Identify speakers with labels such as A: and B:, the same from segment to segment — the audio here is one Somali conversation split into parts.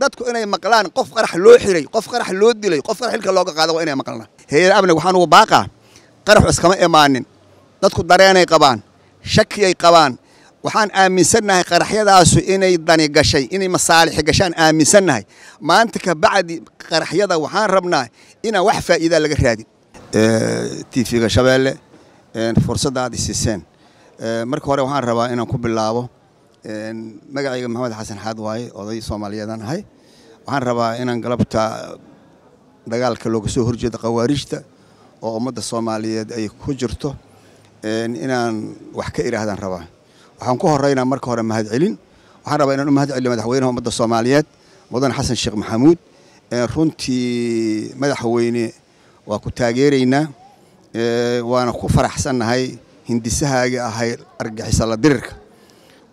A: dadku inay maqlaan qof qarax loo xiray qof qarax loo dilay qof qarax xilka looga qaada waa inay maqlaan heer amni waxaan ugu baaqaa qaraxu iskama imaanin dadku dareenay qabaan shakiyay qabaan waxaan aaminsannahay qaraxyadaasu inay dani gashay inay masaalixi gashaan aaminsannahay maanta ka bacdi qaraxyada waxaan rabnaa inaan wax faa'iidaa laga raadin t tiifiga shabeelle fursaddaadi siiseen marka hore waxaan rabaa inaan ku bilaabo magacayga maxamed xasan xaad waaye oday soomaaliyeedaan ahay waxaan rabaa inaan galabta dagaalka looga soo horjeeda khawaarijta oo ummadda soomaaliyeed ay ku jirto inaan wax ka iraahdaan rabaa waxaan ku horeynaa marka hore mahadcelin waxaan rabaa inaan u mahadceliyo madaxweynaha ummadda soomaaliyeed mudan xasan sheekh maxamuud runtii madaxweyne waa ku taageeraynaa waana ku faraxsannahay hindisahaaga ahay la dirirka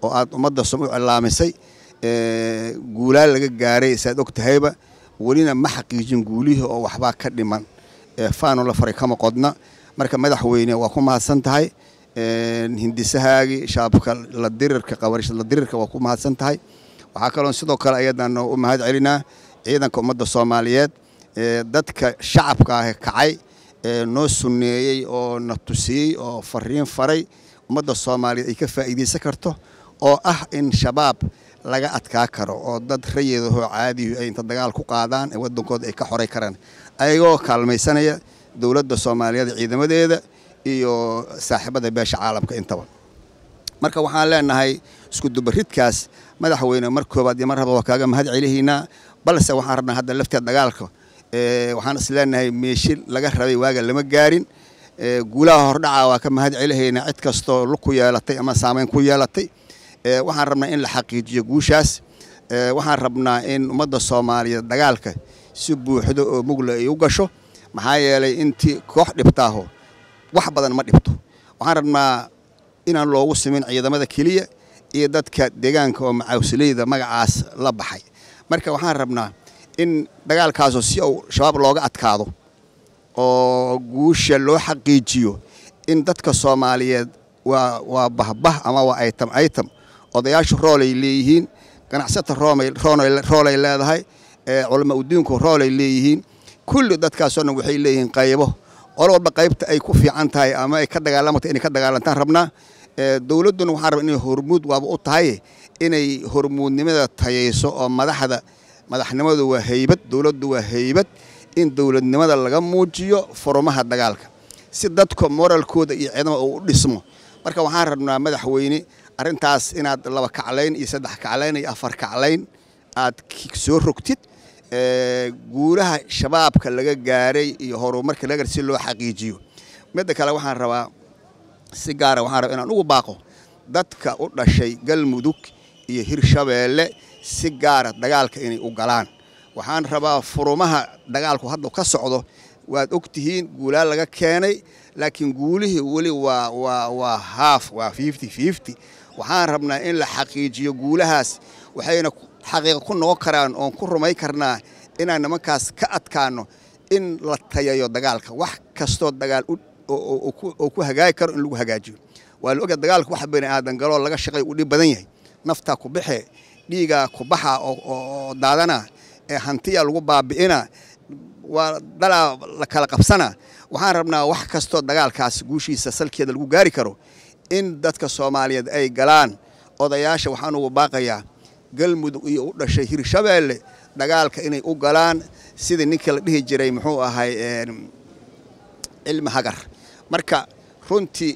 A: oo aad ummadda u cilaamisay guulaal laga gaaray saad og tahayba welina ma xaqiijin guulihii oo waxbaa ka dhiman faano la faray kama qodna marka madaxweyne waa ku mahadsan tahay hindisahaagii shaabka ladirirka qabarishladiriirka waa ku mahadsan tahay waxaa kaloo sidoo kale ayadan u mahad celinaa ciidanka ummadda soomaaliyeed dadka shacabka ah kacay noo sunneeyey oo na tusiyey oo fariin faray ummadda soomaaliyeed ay ka faa'iidaysan karto oo ah in shabaab laga adkaa karo oo dad rayeedahoo caadiyu ay inta dagaal ku qaadaan ee wadankooda ay ka xoray karaan ayagoo kaalmaysanaya dowladda soomaaliyeed ciidamadeeda iyo saaxiibada beesha caalamka intaba marka waxaan leenahay isku dubaridkaas madaxweyne mar koobaad iyo mar waa kaaga mahad celihiinaa balse waxaan rabnaa hadda lafteed dagaalka waxaan isleenahay meeshil laga rabay waaga lama gaarin guulaha hordhaca waa ka mahad celihaynaa cid kastoo lug ku yeelatay ama saamayn ku yeelatay Eh, waxaan rabnaa in la xaqiijiyo guushaas eh, waxaan rabnaa in ummadda soomaaliyeed dagaalka si buuxdo oo mugla ay u gasho maxaa yeelay intii koox dhibtaaho wax badan ma dhibto waxaan rabnaa inaan loogu simin ciidamada keliya iyo dadka deegaanka oo macaawsaleyda magacaas la baxay marka waxaan rabnaa in dagaalkaasoo si uu shabaab looga adkaado oo guusha loo xaqiijiyo in dadka soomaaliyeed waa waa bahbah ama waa aytam aytam odayaashu roolay leeyihiin ganacsata roolay leedahay culama udiinku roolay leeyihiin kulli dadkaasoo dhan waxay leeyihiin qaybo qolo walba qaybta ay ku fiican tahay ama ay ka dagaalamata inay ka dagaalantaan rabnaa dowladduna waxaan rabaa inay hormuud waaba u tahay inay hormuudnimada tayayso oo madaxda madaxnimadu waa haybad dowladdu waa haybad in dowladnimada laga muujiyo forumaha dagaalka si dadka moralkooda iyo ciidama uu u dhismo marka waxaan rabnaa madaxweyne arintaas inaad laba kaclayn iyo saddex kaclayn iyo afar kaclayn aad soo rogtid guulaha shabaabka laga gaaray iyo horumarka lagar si loo xaqiijiyo midda kale waxaan rabaa si gaara ah waxaan rabaa inaan ugu baaqo dadka u dhashay galmudug iyo hirshabeelle si gaara ah dagaalka inay u galaan waxaan rabaa furumaha dagaalku hadda ka socdo waad og tihiin guulaa laga keenay laakiin guulihii weli waa waa haaf waa fifty waxaan rabnaa in la xaqiijiyo guulahaas waxayna xaqiiqa ku noqon karaan oon ku rumay karnaa inaan nimankaas ka adkaano in la tayayo dagaalka wax kastoo dagaal oo ku hagaagi karo in lagu hagaajiyo waa la oga dagaalka wax bani aadan galoo laga shaqay u dhib badan yahay naftaa ku baxee dhiigaa ku baxa oo daadana ee hantiya lagu baabi'inaa waa dhalaa la kala qabsana waxaan rabnaa wax kastoo dagaalkaas guushiisa salkeeda lagu gaari karo in dadka soomaaliyeed ay galaan odayaasha waxaan ugu baaqayaa galmudug iyo u dhashay hirshabeelle dagaalka inay u galaan sidii ninka la dhihi jiray muxuu ahay cilmi hagar marka runtii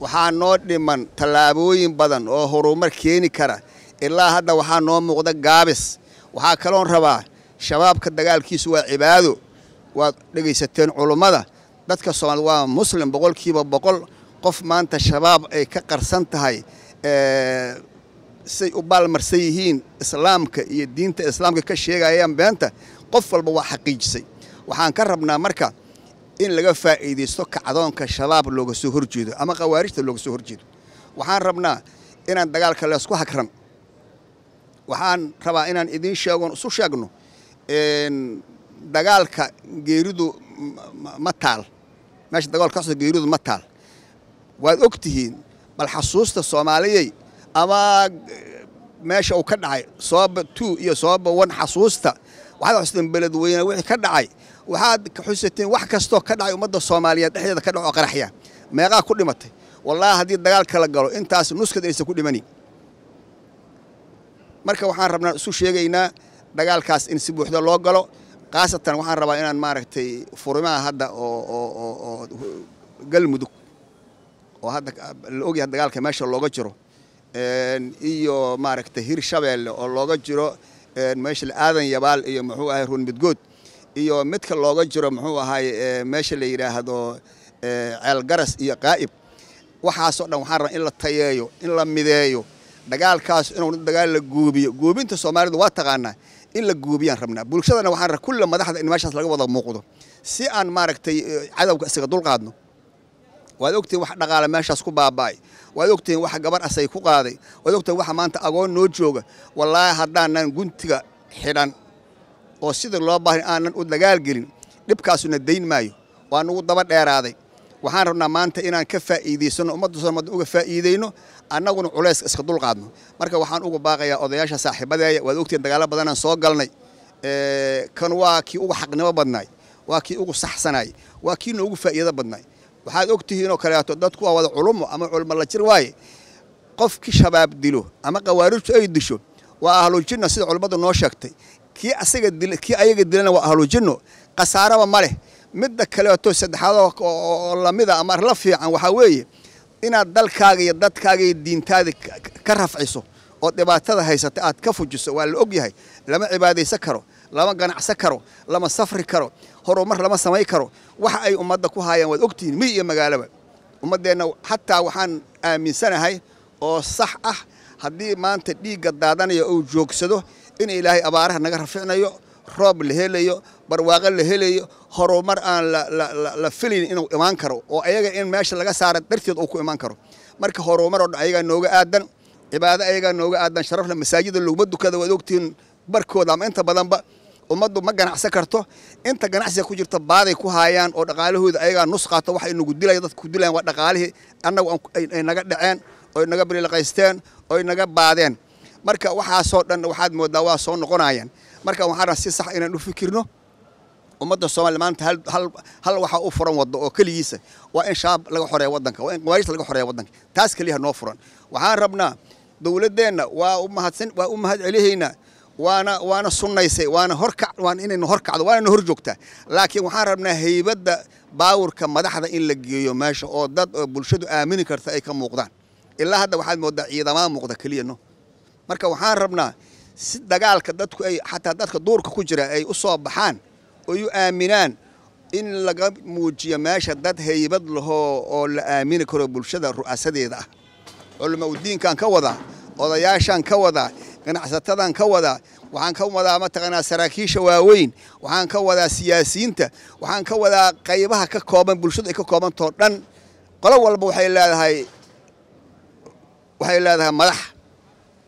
A: waxaa noo dhiman tallaabooyin badan oo horumar keeni kara ilaa hadda waxaa noo muuqda gaabis waxaa kaloon rabaa shabaabka dagaalkiisu waa cibaado waad dhegaysateen culummada dadka soomaali waa muslim boqolkiiba boqol qof maanta shabaab ay ka qarsan tahay say u baalmarsan yihiin islaamka iyo diinta islaamka ka sheegayaan beenta qof walba waa xaqiijisay waxaan ka rabnaa marka in laga faa'iidaysto kacdoonka shabaab looga soo horjeedo ama khawaarijta looga soo horjeedo waxaan rabnaa inaan dagaalka leesku hagran waxaan rabaa inaan idiin sheegoon isu sheegno dagaalka geeridu ma taal meesha dagaalka ka geeridu ma taal waad og tihiin bal xasuusta soomaaliyey ama eh, meesha uu ka dhacay sooba two iyo sooba one xasuusta waxaad xusateen beledweyne wixii ka dhacay waxaad xusateen wax kastoo ka dhacay ummadda soomaaliyeed dhexdeeda ka dhaco qaraxya meeqaa ku dhimatay wallaahi haddii dagaal kala galo intaas nuskad aysan ku dhimani marka waxaan rabnaa isu sheegaynaa dagaalkaas in si buuxdo loo galo khaasatan waxaan rabaa inaan maaragtay furimaha hadda oo galmudug oo hadda la ogyahay dagaalka meesha looga jiro iyo maaragtay hir shabeelle oo looga jiro meesha aadan yabaal iyo muxuu ahay run iyo midka looga jiro muxuu ahay meesha la yidhaahdo ceelgaras iyo qaa'ib waxaasoo dhan waxaan rabaa in la tayeeyo in la mideeyo dagaalkaas inuu dagaal la guubiyo guubinta soomaalidu waa taqaanaa in la guubiyaan rabnaa bulshadana waxaan kulla madaxda in meeshaas laga wada muuqdo si aan maaragtay eh, cadowga isaga dulqaadno waad ogtihin wax dhaqaale meeshaas ku baaba'ay waad ogtihin wax gabar asay ku qaaday waad ogtihin waxa maanta agoon noo jooga wallaahi haddaanan guntiga xidhan oo sida loo baahan aanan u dagaalgelin dhibkaasuna dayn maayo waa nugu daba dheeraaday waxaan rabnaa maanta inaan ka faa'iidaysano ummadda soomaalida uga faa'iidayno annaguna culayska iska dulqaadno marka waxaan uga baaqayaa odayaasha saaxiibadeeya waad ogtiin dagaalo badanaan soo galnay kan waa kii uga xaqnimo badnaay waa kii ugu saxsanaay waa kii noogu faa'iido badnaay waxaad ogtihiinoo kaleeto dadku waa wada culumo ama culmo la jir waaye qofkii shabaab dilo ama qawaarijtu ay disho waa ahlujinno sida culummadu noo sheegtay kii ayaga dilana waa ahlujinno khasaaraba ma leh midda kaleeto saddexaadoo oo lamida ah ama arla fiican waxaa weeye inaad dalkaaga iyo dadkaaga iyo diintaada ka rafciso oo dhibaatada haysata aad ka fujiso waa la ogyahay lama cibaadaysan karo lama ganacsan karo lama safri karo horumar lama samayn karo waxa ay ummadda ku haayaan waad ogtihiin miy iyo magaalaba ummaddeenna xataa waxaan aaminsanahay oo sax ah haddii maanta dhiigga daadanaya uu joogsado in ilaahay abaaraha naga raficnayo roob la helayo barwaaqo la helayo horumar aan la filayn inuu imaan karo oo ayaga in meesha laga saara darteed uu ku imaan karo marka horumar oo dhan ayagaa nooga aadan cibaado ayagaa nooga aadan sharafle masaajida laguma dukada waad ogtihiin barkooda ama inta badanba ummaddu ma ganacsan karto inta ganacsiga ku jirta baaday ku haayaan oo dhaqaalahooda ayagaa nus qaato waxa nagu dilaya dadka ku dilayan waa dhaqaalihii annagu ay naga dhaceen oy naga biriilaqaysteen oy naga baadeen marka waxaasoo dhan waxaad mooddaa waa soo noqonayaan marka waxaana si sax ah inaan u fikirno ummadda soomaliya maanta hal waxaa u furan waddo oo keligiisa waa in shabaab laga xoreeya waddanka waa in qamaariista laga xoreeya waddanka taas keliyaha noo furan waxaan rabnaa dowladdeenna waa u mahadsan waa u mahad celihaynaa waana waana sunnaysay waana horkac waana inayna horkacdo waana hor joogtaa laakiin waxaan rabnaa haybadda baawurka madaxda in la geeyo meesha oo dad oo bulshadu aamini karta ay ka muuqdaan ilaa hadda waxaad moodaa ciidamaa muuqda keliyano marka waxaan rabnaa si dagaalka dadku ay xataa dadka duurka ku jira ay u soo baxaan ayu aaminaan in laga muujiyo meesha dad haybad lahoo oo la aamini karo bulshada ru'aasadeeda ah culamaaudiinkaan ka wadaa odayaashaan ka wadaa ganacsatadan ka wadaa waxaan ka wadaa mataqaanaa saraakiisha waaweyn waxaan ka wadaa siyaasiyiinta waxaan ka wadaa qaybaha ka kooban bulshadu ay ka koobantao dhan qolo walba waxay leedahay waxay leedahay madax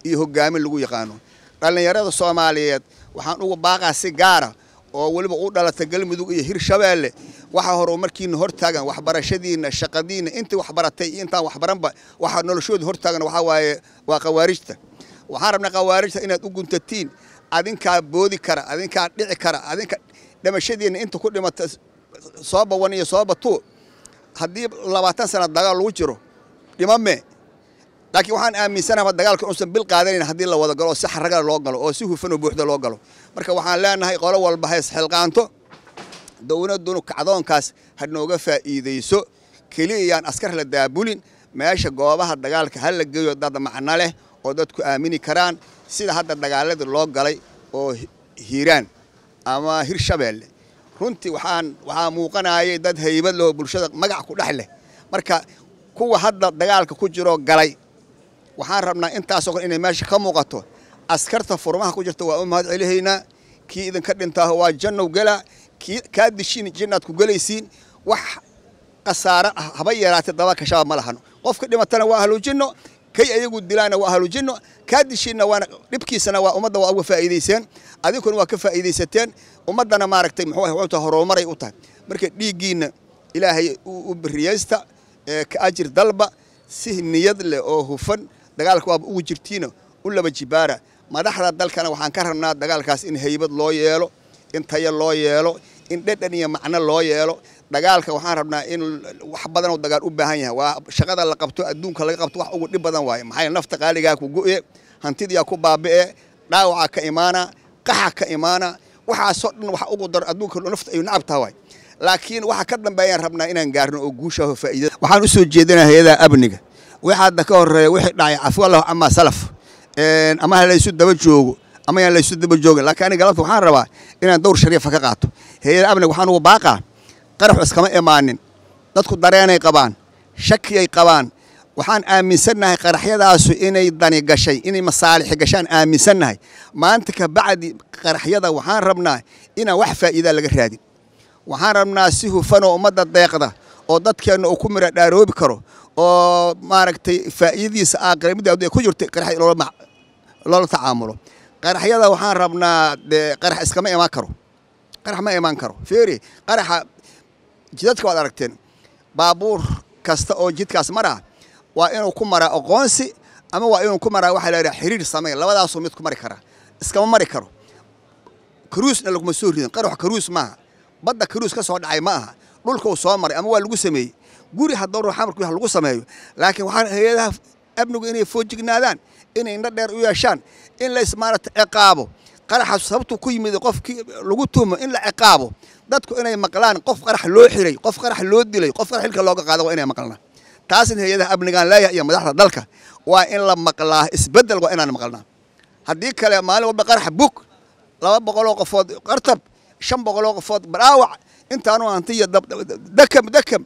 A: iyo hoggaamin lagu yaqaano dhallinyarada soomaaliyeed waxaan ugu baaqaa si gaara oo weliba u dhalata galmudug iyo hir hirshabeelle waxaa hore markiina hortaagan waxbarashadiina shaqadiina intii waxbaratay iyo intaan waxbaranba waxaa noloshooda hortaagan waxaa waaye waa khawaarijta waxaan rabnaa khawaarijta inaad u guntatiin adinkaa boodi kara adinkaa dhici kara adinka dhamashadiina inta ku dhimata sooba wan iyo sooba tuu haddii labaatan sana dagaal lagu jiro dhimame laakiin waxaan aaminsanaha dagaalka uusan bil qaadanayn haddii la wada galo oo si xaraga loo galo oo si hufan oo buuxda loo galo marka waxaan leenahay qolo walba hays xilqaanto dowladdunu kacdoonkaas hanooga faa'iidayso keliyayaan askar la daabulin meesha goobaha dagaalka ha la geeyo dad macno leh oo dadku aamini karaan sida hadda dagaaladii loo galay oo hiiraan ama hir shabeelle runtii waxaan waxaa muuqanayay dad haybad lehoo bulshada magac ku dhex leh marka kuwa hadda dagaalka ku jiroo galay waxaan rabnaa intaasoo kale inay meesha ka muuqato askarta furmaha ku jirta waa u mahad kii idinka dhintaah waa jannow gela kaa dishiin jinnaad ku gelaysiin wax khasaare ah haba yaraatee dabaanka shabaab ma lahan qofka dhimatana waa ahlu jinno kay ayagu dilaana waa ahlu jinno kaa dishiinna waana dhibkiisana waa ummadda waa uga faa'iidayseen adinkuna waa ka faa'iidaysateen ummaddana maaragtay muxuu wuxuu tahay horumaray u tahay marka dhiiggiinna ilaahay u beriyeysta ka ajir dalba si niyad leh oo hufan dagaalka waaba ugu jirtiina u laba jibaara madaxda dalkana waxaan ka rabnaa dagaalkaas in haybad loo yeelo in taya loo yeelo in dhedhan iyo macno loo yeelo dagaalka waxaan rabnaa in wax badan oo dagaal u baahan yahay waa shaqada la qabto adduunka laga qabto wax ugu dhib badan waaye maxaa nafta qaaligaa ku go'e hantidiyaa ku baabi'e dhaawaca ka imaana qaxa ka imaana waxaasoo dhan wax ugu daro adduunka nafta ayuu nacab taha waay laakiin waxa ka dambeeyaan rabnaa inaan gaarno oo guushaho faa'ida waxaan u jeedinaa hay-adaa amniga wixi hadda ka horreeya wixii dhacay cafu allahu salaf ama ha laysu daba joogo ama yaan laysu daba joogin laakiin aniga galabta waxaan rabaa inaan dowr shariifa ka qaato hay-ad amnig waxaan ugu baaqaa qaraxu iskama imaanin dadku dareenay qabaan shaki qabaan waxaan aaminsannahay qaraxyadaasu inay dani gashay inay masaalixi gashaan aaminsannahay maanta ka bacdi qaraxyada waxaan rabnaa inaan wax faa'iidaa laga raadin waxaan rabnaa si hufanoo ummadda deeqda oo dadkeenna uu ku midha dhaaroobi karo oo maaragtay faa'iidadiisa aakhira midda ku jirtay qaraxyada loolama loola tacaamulo qaraxyada waxaan rabnaa qarax iskama imaan karo qarax ma imaan karo fiiri qaraxa jidadka waad aragteen baabuur kasta oo jidkaas maraa waa inuu ku maraa aqoonsi ama waa inuu ku maraa waxaa la yidhaha xiriir samey labadaasuu mid ku mari karaa iskama mari karo karuusna laguma soo ridin qarax karuus maaha badda karuus ka soo dhacay ma aha dhulka uu soo maray ama waa lagu sameeyey guri haddoo ruuxa lagu sameeyo laakiin waxaan hayadaha amnigu inay foojignaadaan inay indho dheer u yeeshaan in laysmaarata ciqaabo qaraxa sababtu ku yimid qofkii lagu tuhmo in la ciqaabo dadku inay maqlaan qof qarax loo xiray qof qarax loo dilay qof qarax xilka looga qaada waa inay maqlaan taasina hay-adaha amnigaan leeyahay iyo madaxda dalka waa in la maqlaa isbeddel waa inaan maqlnaa haddii kale maalin walba qarax bug laba boqoloo qofood qartab shan boqoloo qofood baraawac intaanu hantiya dakam dakam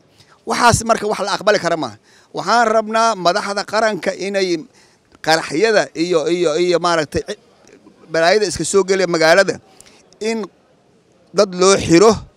A: waxaas marka wax la aqbali kara maaha waxaan rabnaa madaxda qaranka inay qaraxyada iyo iyo iyo maaragtay balaayada iska soo geliya magaalada in dad loo xiro